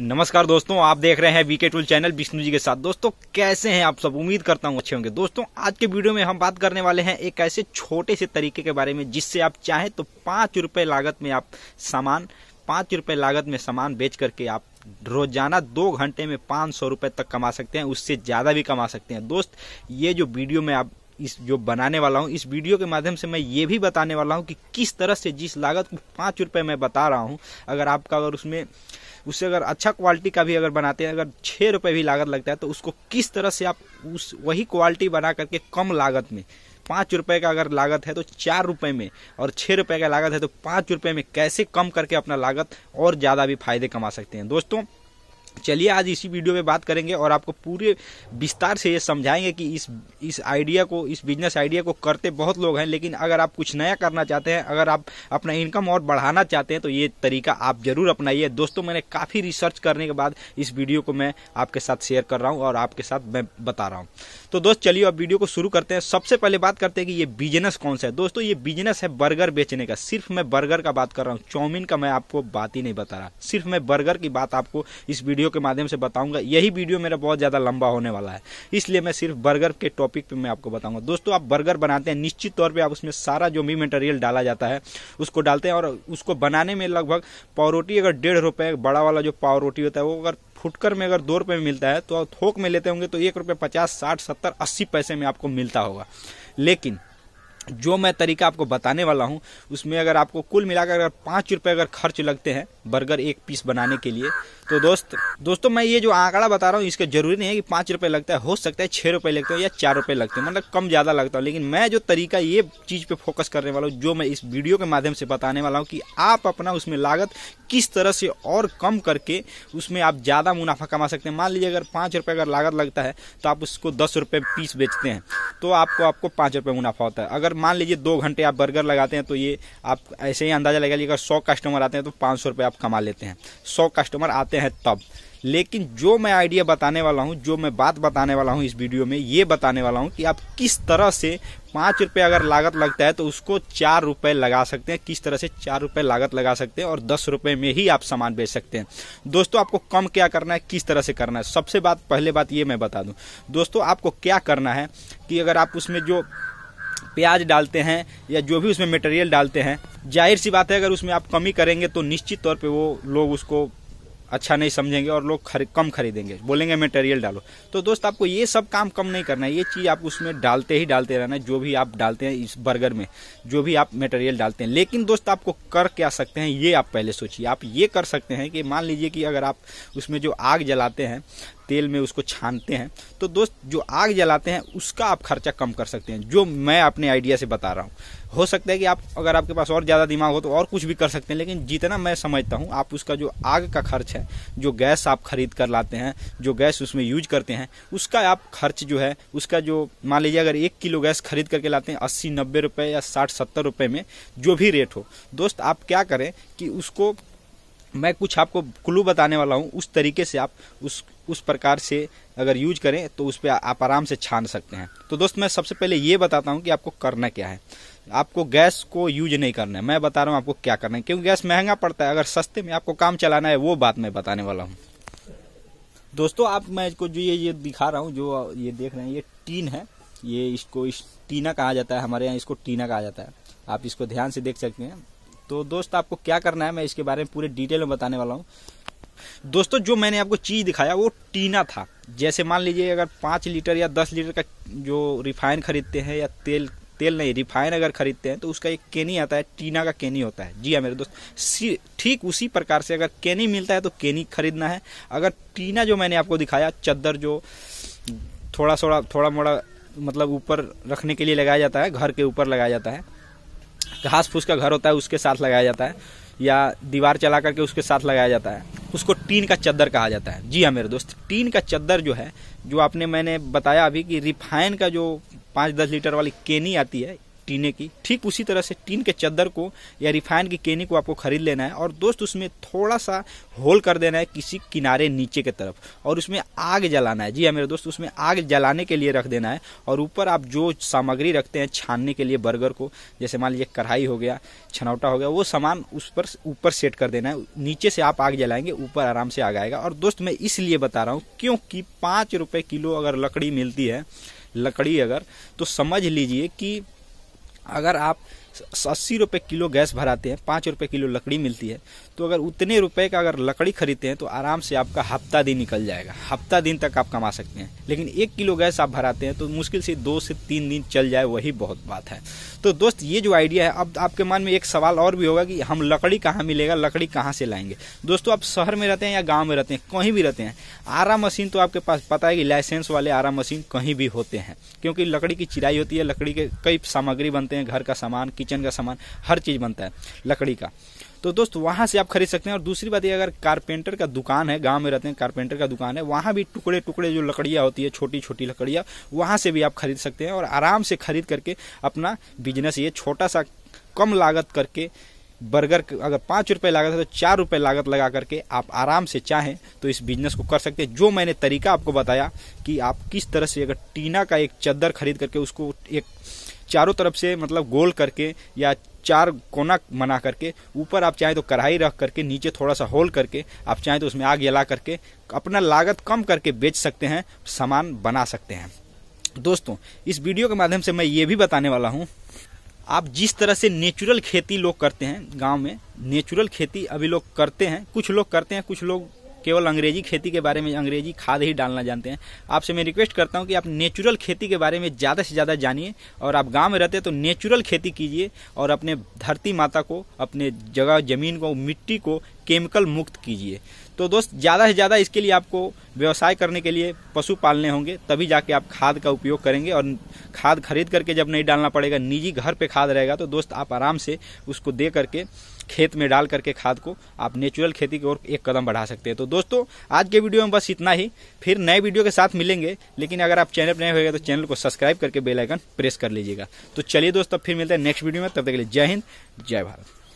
नमस्कार दोस्तों आप देख रहे हैं VK tool channel Vishnu ji के साथ दोस्तों कैसे हैं आप सब उम्मीद करता हूं अच्छे होंगे दोस्तों आज के वीडियो में हम बात करने वाले हैं एक ऐसे छोटे से तरीके के बारे में जिससे आप चाहें तो पांच रुपए लागत में आप सामान पांच रुपए लागत में सामान बेच करके आप रोजाना दो घंटे में पांच सौ रुपए तक कमा सकते हैं उससे ज़्यादा भी कमा सकते हैं दोस्त ये जो वीडियो में आप इस जो बनाने वाला हूँ इस वीडियो के माध्यम से मैं ये भी बताने वाला हूँ कि किस तरह से जिस लागत को पाँच रुपये मैं बता रहा हूँ अगर आपका अगर उसमें उससे अगर अच्छा क्वालिटी का भी अगर बनाते हैं अगर छः रुपये भी लागत लगता है तो उसको किस तरह से आप उस वही क्वालिटी बना करके कम लागत में पाँच रुपये का अगर लागत है तो चार रुपये में और छः रुपये का लागत है तो पाँच रुपये में कैसे कम करके अपना लागत और ज़्यादा भी फायदे कमा सकते हैं दोस्तों चलिए आज इसी वीडियो में बात करेंगे और आपको पूरे विस्तार से ये समझाएंगे कि इस इस आइडिया को इस बिजनेस आइडिया को करते बहुत लोग हैं लेकिन अगर आप कुछ नया करना चाहते हैं अगर आप अपना इनकम और बढ़ाना चाहते हैं तो ये तरीका आप जरूर अपनाइए दोस्तों मैंने काफ़ी रिसर्च करने के बाद इस वीडियो को मैं आपके साथ शेयर कर रहा हूँ और आपके साथ मैं बता रहा हूँ तो दोस्त चलिए अब वीडियो को शुरू करते हैं सबसे पहले बात करते हैं कि ये बिजनेस कौन सा है दोस्तों ये बिजनेस है बर्गर बेचने का सिर्फ मैं बर्गर का बात कर रहा हूँ चौमिन का मैं आपको बात ही नहीं बता रहा सिर्फ मैं बर्गर की बात आपको इस वीडियो के माध्यम से बताऊंगा यही वीडियो मेरा बहुत ज़्यादा लंबा होने वाला है इसलिए मैं सिर्फ बर्गर के टॉपिक पर मैं आपको बताऊंगा दोस्तों आप बर्गर बनाते हैं निश्चित तौर पर आप उसमें सारा जो भी मटेरियल डाला जाता है उसको डालते हैं और उसको बनाने में लगभग पावरोटी अगर डेढ़ रुपये बड़ा वाला जो पावरोटी होता है वो अगर फुटकर में अगर दो रुपये में मिलता है तो थोक में लेते होंगे तो एक रुपये पचास साठ सत्तर अस्सी पैसे में आपको मिलता होगा लेकिन जो मैं तरीका आपको बताने वाला हूँ उसमें अगर आपको कुल मिलाकर अगर पाँच रुपये अगर खर्च लगते हैं बर्गर एक पीस बनाने के लिए तो दोस्त दोस्तों मैं ये जो आंकड़ा बता रहा हूँ इसका जरूरी नहीं है कि पाँच रुपये लगता है हो सकता है छः रुपये लगते हैं या चार रुपये लगते हैं मतलब कम ज़्यादा लगता है लेकिन मैं जो तरीका ये चीज़ पर फोकस करने वाला हूँ जो मैं इस वीडियो के माध्यम से बताने वाला हूँ कि आप अपना उसमें लागत किस तरह से और कम करके उसमें आप ज़्यादा मुनाफा कमा सकते हैं मान लीजिए अगर पाँच रुपये अगर लागत लगता है तो आप उसको दस रुपये पीस बेचते हैं तो आपको आपको पाँच रुपये मुनाफा होता है अगर मान लीजिए दो घंटे आप बर्गर लगाते हैं तो ये आप ऐसे ही अंदाजा लगा लीजिए अगर सौ कस्टमर आते हैं तो पाँच सौ रुपये आप कमा लेते हैं सौ कस्टमर आते हैं तब लेकिन जो मैं आइडिया बताने वाला हूँ जो मैं बात बताने वाला हूँ इस वीडियो में ये बताने वाला हूँ कि आप किस तरह से पाँच रुपये अगर लागत लगता है तो उसको चार रुपये लगा सकते हैं किस तरह से चार रुपये लागत लगा सकते हैं और दस रुपये में ही आप सामान बेच सकते हैं दोस्तों आपको कम क्या करना है किस तरह से करना है सबसे बात पहले बात ये मैं बता दूँ दोस्तों आपको क्या करना है कि अगर आप उसमें जो प्याज डालते हैं या जो भी उसमें मटेरियल डालते हैं जाहिर सी बात है अगर उसमें आप कमी करेंगे तो निश्चित तौर पे वो लोग उसको अच्छा नहीं समझेंगे और लोग खरी, कम खरीदेंगे बोलेंगे मटेरियल डालो तो दोस्त आपको ये सब काम कम नहीं करना है ये चीज़ आप उसमें डालते ही डालते रहना है जो भी आप डालते हैं इस बर्गर में जो भी आप मटेरियल डालते हैं लेकिन दोस्त आपको कर क्या सकते हैं ये आप पहले सोचिए आप ये कर सकते हैं कि मान लीजिए कि अगर आप उसमें जो आग जलाते हैं तेल में उसको छानते हैं तो दोस्त जो आग जलाते हैं उसका आप खर्चा कम कर सकते हैं जो मैं अपने आइडिया से बता रहा हूँ हो सकता है कि आप अगर आपके पास और ज़्यादा दिमाग हो तो और कुछ भी कर सकते हैं लेकिन जितना मैं समझता हूँ आप उसका जो आग का खर्च है जो गैस आप खरीद कर लाते हैं जो गैस उसमें यूज करते हैं उसका आप खर्च जो है उसका जो मान लीजिए अगर एक किलो गैस खरीद करके लाते हैं अस्सी नब्बे रुपये या साठ सत्तर रुपये में जो भी रेट हो दोस्त आप क्या करें कि उसको मैं कुछ आपको क्लू बताने वाला हूँ उस तरीके से आप उस उस प्रकार से अगर यूज करें तो उस पर आप आराम से छान सकते हैं तो दोस्त मैं सबसे पहले ये बताता हूँ कि आपको करना क्या है आपको गैस को यूज नहीं करना है मैं बता रहा हूँ आपको क्या करना है क्योंकि गैस महंगा पड़ता है अगर सस्ते में आपको काम चलाना है वो बात मैं बताने वाला हूँ दोस्तों आप मैं इसको जो ये ये दिखा रहा हूँ जो ये देख रहे हैं ये टीन है ये इसको इस टीना कहा जाता है हमारे यहाँ इसको टीना कहा जाता है आप इसको ध्यान से देख सकते हैं तो दोस्त आपको क्या करना है मैं इसके बारे में पूरे डिटेल में बताने वाला हूँ दोस्तों जो मैंने आपको चीज दिखाया वो टीना था जैसे मान लीजिए अगर पाँच लीटर या दस लीटर का जो रिफाइन खरीदते हैं या तेल तेल नहीं रिफाइन अगर खरीदते हैं तो उसका एक केनी आता है टीना का केनी होता है जी हाँ मेरे दोस्त ठीक उसी प्रकार से अगर केनी मिलता है तो केनी खरीदना है अगर टीना जो मैंने आपको दिखाया चद्दर जो थोड़ा थोड़ा थोड़ा मोड़ा मतलब ऊपर रखने के लिए लगाया जाता है घर के ऊपर लगाया जाता है घास फूस का घर होता है उसके साथ लगाया जाता है या दीवार चला करके उसके साथ लगाया जाता है उसको टीन का चद्दर कहा जाता है जी हाँ मेरे दोस्त टीन का चद्दर जो है जो आपने मैंने बताया अभी कि रिफाइन का जो पाँच दस लीटर वाली केनी आती है टीने की ठीक उसी तरह से टीन के चद्दर को या रिफाइन की केनी को आपको खरीद लेना है और दोस्त उसमें थोड़ा सा होल कर देना है किसी किनारे नीचे के तरफ और उसमें आग जलाना है जी हाँ मेरे दोस्त उसमें आग जलाने के लिए रख देना है और ऊपर आप जो सामग्री रखते हैं छानने के लिए बर्गर को जैसे मान लीजिए कढ़ाई हो गया छनौटा हो गया वो सामान उस पर ऊपर सेट कर देना है नीचे से आप आग जलाएंगे ऊपर आराम से आग आएगा और दोस्त मैं इसलिए बता रहा हूँ क्योंकि पाँच रुपये किलो अगर लकड़ी मिलती है लकड़ी अगर तो समझ लीजिए कि अगर आप अस्सी रुपये किलो गैस भराते हैं पाँच रुपये किलो लकड़ी मिलती है तो अगर उतने रुपए का अगर लकड़ी खरीदते हैं तो आराम से आपका हफ्ता दिन निकल जाएगा हफ्ता दिन तक आप कमा सकते हैं लेकिन एक किलो गैस आप भराते हैं तो मुश्किल से दो से तीन दिन चल जाए वही बहुत बात है तो दोस्त ये जो आइडिया है अब आपके मन में एक सवाल और भी होगा कि हम लकड़ी कहाँ मिलेगा लकड़ी कहाँ से लाएंगे दोस्तों आप शहर में रहते हैं या गाँव में रहते हैं कहीं भी रहते हैं आरा मशीन तो आपके पास पता है कि लाइसेंस वाले आरा मशीन कहीं भी होते हैं क्योंकि लकड़ी की चिराई होती है लकड़ी के कई सामग्री बनते हैं घर का सामान किचन किचन का सामान हर चीज़ बनता है लकड़ी का तो दोस्त वहाँ से आप खरीद सकते हैं और दूसरी बात ये अगर कारपेंटर का दुकान है गांव में रहते हैं कारपेंटर का दुकान है वहाँ भी टुकड़े टुकड़े जो लकड़ियाँ होती है छोटी छोटी लकड़ियाँ वहाँ से भी आप खरीद सकते हैं और आराम से खरीद करके अपना बिजनेस ये छोटा सा कम लागत करके बर्गर अगर पाँच रुपये लागत है तो चार रुपये लागत लगा करके आप आराम से चाहें तो इस बिजनेस को कर सकते हैं जो मैंने तरीका आपको बताया कि आप किस तरह से अगर टीना का एक चद्दर खरीद करके उसको एक चारों तरफ से मतलब गोल करके या चार कोना बना करके ऊपर आप चाहें तो कढ़ाई रख करके नीचे थोड़ा सा होल करके आप चाहें तो उसमें आग जला करके अपना लागत कम करके बेच सकते हैं सामान बना सकते हैं दोस्तों इस वीडियो के माध्यम से मैं ये भी बताने वाला हूँ आप जिस तरह से नेचुरल खेती लोग करते हैं गांव में नेचुरल खेती अभी लोग करते हैं कुछ लोग करते हैं कुछ लोग केवल अंग्रेजी खेती के बारे में अंग्रेजी खाद ही डालना जानते हैं आपसे मैं रिक्वेस्ट करता हूँ कि आप नेचुरल खेती के बारे में ज़्यादा से ज़्यादा जानिए और आप गाँव में रहते तो नेचुरल खेती कीजिए और अपने धरती माता को अपने जगह ज़मीन को मिट्टी को केमिकल मुक्त कीजिए तो दोस्त ज़्यादा से ज़्यादा इसके लिए आपको व्यवसाय करने के लिए पशु पालने होंगे तभी जाके आप खाद का उपयोग करेंगे और खाद खरीद करके जब नहीं डालना पड़ेगा निजी घर पे खाद रहेगा तो दोस्त आप आराम से उसको दे करके खेत में डाल करके खाद को आप नेचुरल खेती की ओर एक कदम बढ़ा सकते हैं तो दोस्तों आज के वीडियो में बस इतना ही फिर नए वीडियो के साथ मिलेंगे लेकिन अगर आप चैनल पर नए होगा तो चैनल को सब्सक्राइब करके बेलाइकन प्रेस कर लीजिएगा तो चलिए दोस्त अब फिर मिलते हैं नेक्स्ट वीडियो में तब तक के लिए जय हिंद जय भारत